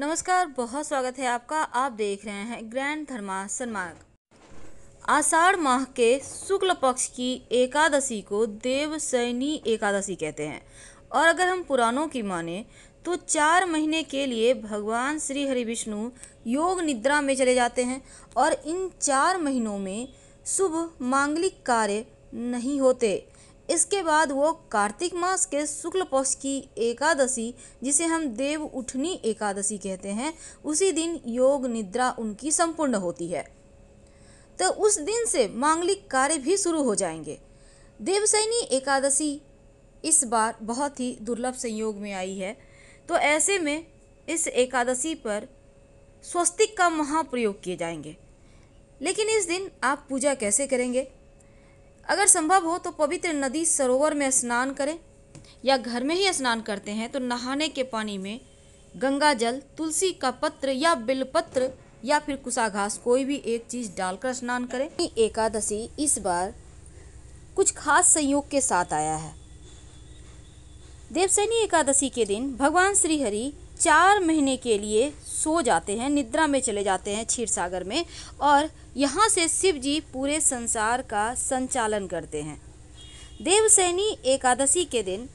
नमस्कार बहुत स्वागत है आपका आप देख रहे हैं ग्रैंड धर्मा सन्मार्ग आषाढ़ माह के शुक्ल पक्ष की एकादशी को देव सैनी एकादशी कहते हैं और अगर हम पुराणों की माने तो चार महीने के लिए भगवान श्री हरि विष्णु योग निद्रा में चले जाते हैं और इन चार महीनों में शुभ मांगलिक कार्य नहीं होते इसके बाद वो कार्तिक मास के शुक्ल पक्ष की एकादशी जिसे हम देव उठनी एकादशी कहते हैं उसी दिन योग निद्रा उनकी संपूर्ण होती है तो उस दिन से मांगलिक कार्य भी शुरू हो जाएंगे देवसैनी एकादशी इस बार बहुत ही दुर्लभ संयोग में आई है तो ऐसे में इस एकादशी पर स्वस्तिक का महाप्रयोग किए जाएंगे लेकिन इस दिन आप पूजा कैसे करेंगे अगर संभव हो तो पवित्र नदी सरोवर में स्नान करें या घर में ही स्नान करते हैं तो नहाने के पानी में गंगा जल तुलसी का पत्र या बिलपत्र या फिर घास कोई भी एक चीज़ डालकर स्नान करें एकादशी इस बार कुछ खास संयोग के साथ आया है देवसैनी एकादशी के दिन भगवान श्री हरि चार महीने के लिए सो जाते हैं निद्रा में चले जाते हैं क्षीर सागर में और यहाँ से शिव जी पूरे संसार का संचालन करते हैं देवसैनी एकादशी के दिन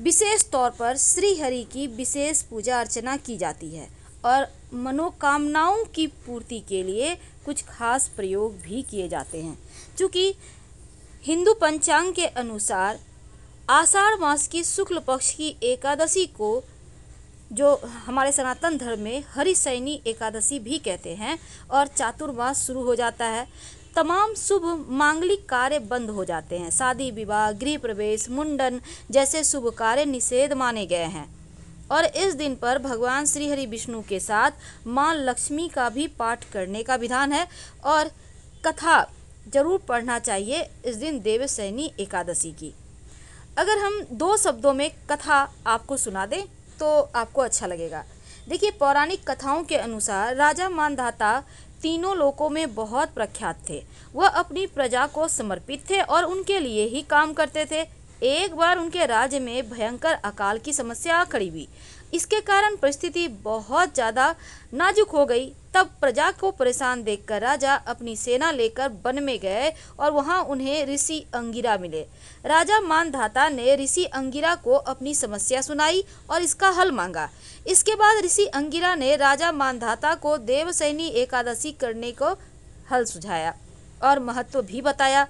विशेष तौर पर श्री हरि की विशेष पूजा अर्चना की जाती है और मनोकामनाओं की पूर्ति के लिए कुछ खास प्रयोग भी किए जाते हैं क्योंकि हिंदू पंचांग के अनुसार आषाढ़ मास की शुक्ल पक्ष की एकादशी को जो हमारे सनातन धर्म में सैनी एकादशी भी कहते हैं और चातुर्मास शुरू हो जाता है तमाम शुभ मांगलिक कार्य बंद हो जाते हैं शादी विवाह गृह प्रवेश मुंडन जैसे शुभ कार्य निषेध माने गए हैं और इस दिन पर भगवान श्री हरि विष्णु के साथ माँ लक्ष्मी का भी पाठ करने का विधान है और कथा जरूर पढ़ना चाहिए इस दिन देवसैनी एकादशी की अगर हम दो शब्दों में कथा आपको सुना दें तो आपको अच्छा लगेगा देखिए पौराणिक कथाओं के अनुसार राजा मानधाता तीनों लोकों में बहुत प्रख्यात थे वह अपनी प्रजा को समर्पित थे और उनके लिए ही काम करते थे एक बार उनके राज्य में भयंकर अकाल की समस्या खड़ी हुई इसके कारण परिस्थिति बहुत ज़्यादा नाजुक हो गई तब प्रजा को परेशान देखकर राजा अपनी सेना लेकर वन में गए और वहां उन्हें ऋषि अंगिरा मिले राजा मानधाता ने ऋषि अंगिरा को अपनी समस्या सुनाई और इसका हल मांगा इसके बाद ऋषि अंगिरा ने राजा मानधाता को देवसैनी एकादशी करने को हल सुझाया और महत्व भी बताया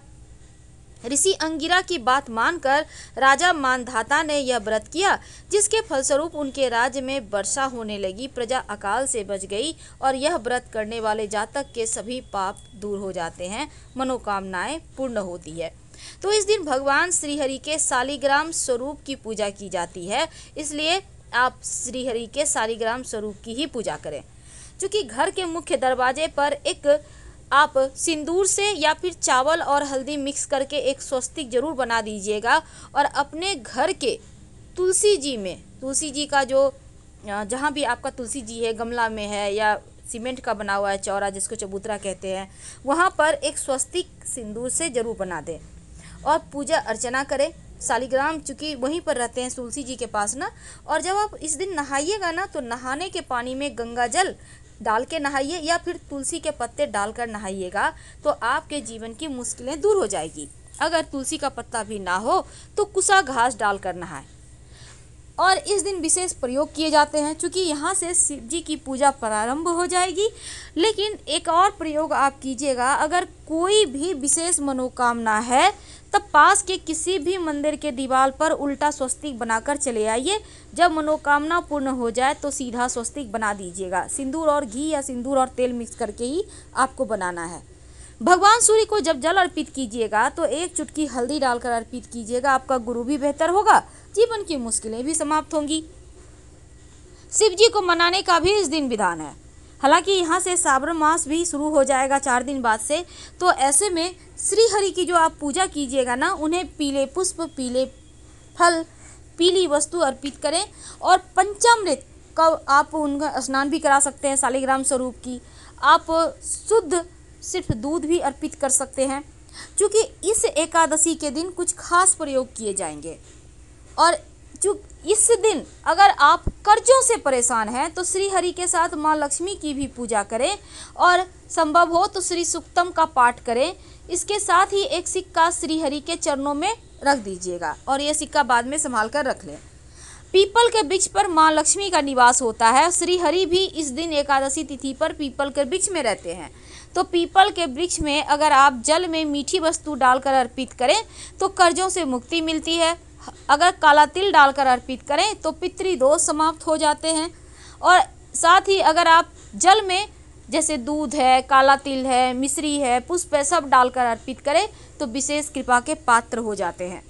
ऋषि अंगिरा की बात मानकर राजा मानधाता ने यह व्रत किया जिसके फलस्वरूप उनके राज्य में वर्षा होने लगी प्रजा अकाल से बच गई और यह व्रत करने वाले जातक के सभी पाप दूर हो जाते हैं मनोकामनाएं पूर्ण होती है तो इस दिन भगवान श्रीहरि के सालिग्राम स्वरूप की पूजा की जाती है इसलिए आप श्रीहरि के सालिग्राम स्वरूप की ही पूजा करें चूँकि घर के मुख्य दरवाजे पर एक आप सिंदूर से या फिर चावल और हल्दी मिक्स करके एक स्वस्तिक जरूर बना दीजिएगा और अपने घर के तुलसी जी में तुलसी जी का जो जहाँ भी आपका तुलसी जी है गमला में है या सीमेंट का बना हुआ है चौरा जिसको चबूतरा कहते हैं वहाँ पर एक स्वस्तिक सिंदूर से जरूर बना दें और पूजा अर्चना करें सालीग्राम चूँकि वहीं पर रहते हैं तुलसी जी के पास ना और जब आप इस दिन नहाइएगा ना तो नहाने के पानी में गंगा जल डाल के नहाइए या फिर तुलसी के पत्ते डालकर नहाइएगा तो आपके जीवन की मुश्किलें दूर हो जाएगी अगर तुलसी का पत्ता भी ना हो तो कुसा घास डालकर नहाएं और इस दिन विशेष प्रयोग किए जाते हैं क्योंकि यहाँ से शिव जी की पूजा प्रारंभ हो जाएगी लेकिन एक और प्रयोग आप कीजिएगा अगर कोई भी विशेष मनोकामना है तब पास के किसी भी मंदिर के दीवार पर उल्टा स्वस्तिक बनाकर चले आइए जब मनोकामना पूर्ण हो जाए तो सीधा स्वस्तिक बना दीजिएगा सिंदूर और घी या सिंदूर और तेल मिक्स करके ही आपको बनाना है भगवान सूर्य को जब जल अर्पित कीजिएगा तो एक चुटकी हल्दी डालकर अर्पित कीजिएगा आपका गुरु भी बेहतर होगा जीवन की मुश्किलें भी समाप्त होंगी शिव जी को मनाने का भी इस दिन विधान है हालांकि यहाँ से सावन मास भी शुरू हो जाएगा चार दिन बाद से तो ऐसे में श्री हरि की जो आप पूजा कीजिएगा ना उन्हें पीले पुष्प पीले फल पीली वस्तु अर्पित करें और पंचामृत का आप उनका स्नान भी करा सकते हैं शालिग्राम स्वरूप की आप शुद्ध सिर्फ दूध भी अर्पित कर सकते हैं चूँकि इस एकादशी के दिन कुछ खास प्रयोग किए जाएंगे और जो इस दिन अगर आप कर्जों से परेशान हैं तो श्री हरि के साथ माँ लक्ष्मी की भी पूजा करें और संभव हो तो श्री सुक्तम का पाठ करें इसके साथ ही एक सिक्का श्री हरि के चरणों में रख दीजिएगा और यह सिक्का बाद में संभाल कर रख लें पीपल के वृक्ष पर माँ लक्ष्मी का निवास होता है श्री हरि भी इस दिन एकादशी तिथि पर पीपल के वृक्ष में रहते हैं तो पीपल के वृक्ष में अगर आप जल में मीठी वस्तु डालकर अर्पित करें तो कर्जों से मुक्ति मिलती है अगर काला तिल डालकर अर्पित करें तो पितृदोष समाप्त हो जाते हैं और साथ ही अगर आप जल में जैसे दूध है काला तिल है मिश्री है पुष्प है सब डालकर अर्पित करें तो विशेष कृपा के पात्र हो जाते हैं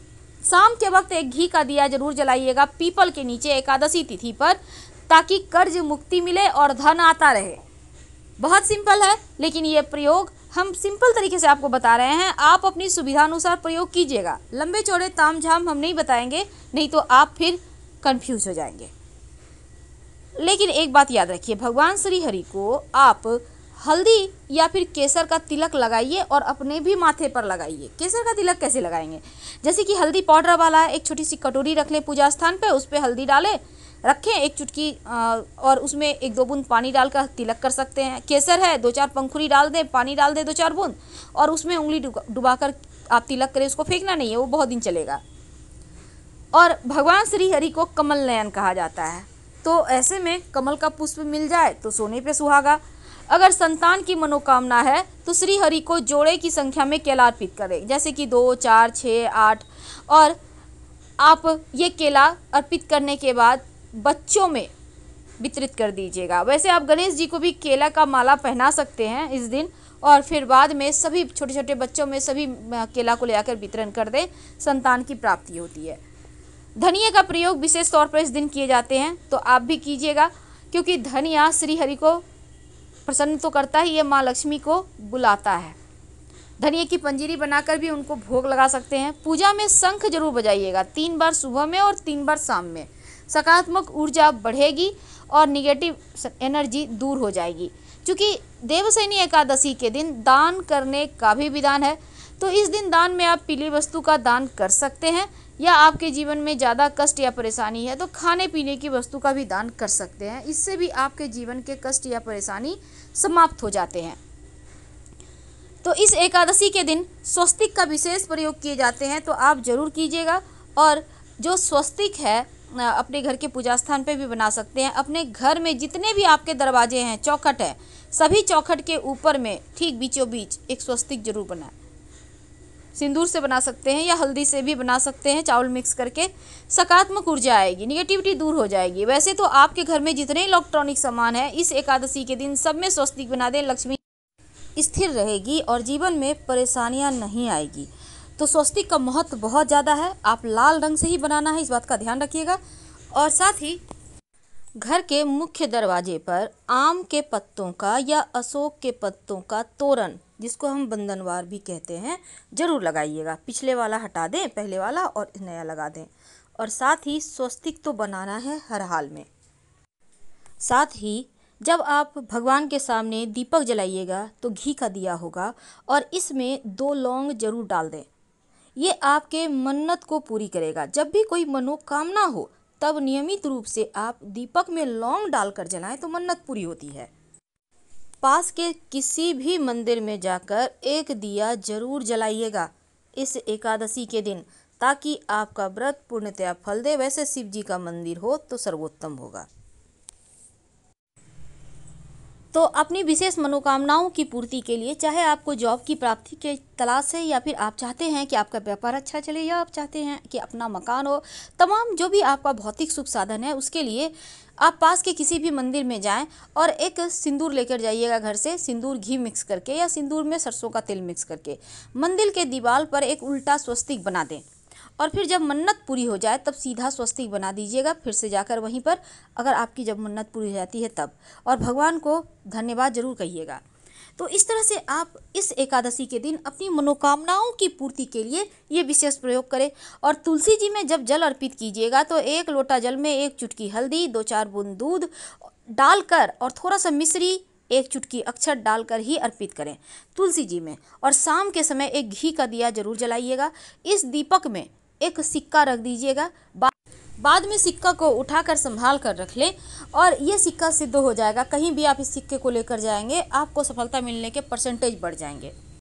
शाम के वक्त एक घी का दिया जरूर जलाइएगा पीपल के नीचे एकादशी तिथि पर ताकि कर्ज मुक्ति मिले और धन आता रहे बहुत सिंपल है लेकिन ये प्रयोग हम सिंपल तरीके से आपको बता रहे हैं आप अपनी सुविधा अनुसार प्रयोग कीजिएगा लंबे चौड़े ताम झाम हम नहीं बताएंगे नहीं तो आप फिर कंफ्यूज हो जाएंगे लेकिन एक बात याद रखिए भगवान श्री हरि को आप हल्दी या फिर केसर का तिलक लगाइए और अपने भी माथे पर लगाइए केसर का तिलक कैसे लगाएंगे जैसे कि हल्दी पाउडर वाला एक छोटी सी कटोरी रख लें पूजा स्थान पर उस पर हल्दी डालें रखें एक चुटकी और उसमें एक दो बूंद पानी डालकर तिलक कर सकते हैं केसर है दो चार पंखुड़ी डाल दें पानी डाल दें दो चार बूंद और उसमें उंगली डुबा कर आप तिलक करें उसको फेंकना नहीं है वो बहुत दिन चलेगा और भगवान श्री हरि को कमल नयन कहा जाता है तो ऐसे में कमल का पुष्प मिल जाए तो सोने पे सुहागा अगर संतान की मनोकामना है तो श्री हरि को जोड़े की संख्या में केला अर्पित करें जैसे कि दो चार छः आठ और आप ये केला अर्पित करने के बाद बच्चों में वितरित कर दीजिएगा वैसे आप गणेश जी को भी केला का माला पहना सकते हैं इस दिन और फिर बाद में सभी छोटे छोटे बच्चों में सभी केला को ले आकर वितरण कर दें संतान की प्राप्ति होती है धनिया का प्रयोग विशेष तौर पर इस दिन किए जाते हैं तो आप भी कीजिएगा क्योंकि धनिया श्री हरि को प्रसन्न तो करता ही है माँ लक्ष्मी को बुलाता है धनिया की पंजीरी बनाकर भी उनको भोग लगा सकते हैं पूजा में शंख जरूर बजाइएगा तीन बार सुबह में और तीन बार शाम में सकारात्मक ऊर्जा बढ़ेगी और निगेटिव एनर्जी दूर हो जाएगी चूँकि देवसैनी एकादशी के दिन दान करने का भी विधान है तो इस दिन दान में आप पीली वस्तु का दान कर सकते हैं या आपके जीवन में ज़्यादा कष्ट या परेशानी है तो खाने पीने की वस्तु का भी दान कर सकते हैं इससे भी आपके जीवन के कष्ट या परेशानी समाप्त हो जाते हैं तो इस एकादशी के दिन स्वस्तिक का विशेष प्रयोग किए जाते हैं तो आप ज़रूर कीजिएगा और जो स्वस्तिक है अपने घर के पूजा स्थान पर भी बना सकते हैं अपने घर में जितने भी आपके दरवाजे हैं चौखट है सभी चौखट के ऊपर में ठीक बीचों बीच एक स्वस्तिक जरूर बनाए सिंदूर से बना सकते हैं या हल्दी से भी बना सकते हैं चावल मिक्स करके सकारात्मक ऊर्जा आएगी निगेटिविटी दूर हो जाएगी वैसे तो आपके घर में जितने इलेक्ट्रॉनिक सामान है इस एकादशी के दिन सब में स्वस्तिक बना दें लक्ष्मी स्थिर रहेगी और जीवन में परेशानियां नहीं आएगी तो स्वस्तिक का महत्व बहुत ज़्यादा है आप लाल रंग से ही बनाना है इस बात का ध्यान रखिएगा और साथ ही घर के मुख्य दरवाजे पर आम के पत्तों का या अशोक के पत्तों का तोरण जिसको हम बंधनवार भी कहते हैं जरूर लगाइएगा पिछले वाला हटा दें पहले वाला और नया लगा दें और साथ ही स्वस्तिक तो बनाना है हर हाल में साथ ही जब आप भगवान के सामने दीपक जलाइएगा तो घी का दिया होगा और इसमें दो लौंग जरूर डाल दें ये आपके मन्नत को पूरी करेगा जब भी कोई मनोकामना हो तब नियमित रूप से आप दीपक में लौंग डालकर जलाएं तो मन्नत पूरी होती है पास के किसी भी मंदिर में जाकर एक दिया जरूर जलाइएगा इस एकादशी के दिन ताकि आपका व्रत पूर्णतया फल दे वैसे शिव जी का मंदिर हो तो सर्वोत्तम होगा तो अपनी विशेष मनोकामनाओं की पूर्ति के लिए चाहे आपको जॉब की प्राप्ति के तलाश है या फिर आप चाहते हैं कि आपका व्यापार अच्छा चले या आप चाहते हैं कि अपना मकान हो तमाम जो भी आपका भौतिक सुख साधन है उसके लिए आप पास के किसी भी मंदिर में जाएं और एक सिंदूर लेकर जाइएगा घर से सिंदूर घी मिक्स करके या सिंदूर में सरसों का तेल मिक्स करके मंदिर के दीवार पर एक उल्टा स्वस्तिक बना दें और फिर जब मन्नत पूरी हो जाए तब सीधा स्वस्तिक बना दीजिएगा फिर से जाकर वहीं पर अगर आपकी जब मन्नत पूरी हो जाती है तब और भगवान को धन्यवाद जरूर कहिएगा तो इस तरह से आप इस एकादशी के दिन अपनी मनोकामनाओं की पूर्ति के लिए ये विशेष प्रयोग करें और तुलसी जी में जब जल अर्पित कीजिएगा तो एक लोटा जल में एक चुटकी हल्दी दो चार बूंद दूध डालकर और थोड़ा सा मिश्री एक चुटकी अक्षर डालकर ही अर्पित करें तुलसी जी में और शाम के समय एक घी का दिया जरूर जलाइएगा इस दीपक में एक सिक्का रख दीजिएगा बाद में सिक्का को उठाकर संभाल कर रख लें और ये सिक्का सिद्ध हो जाएगा कहीं भी आप इस सिक्के को लेकर जाएंगे आपको सफलता मिलने के परसेंटेज बढ़ जाएंगे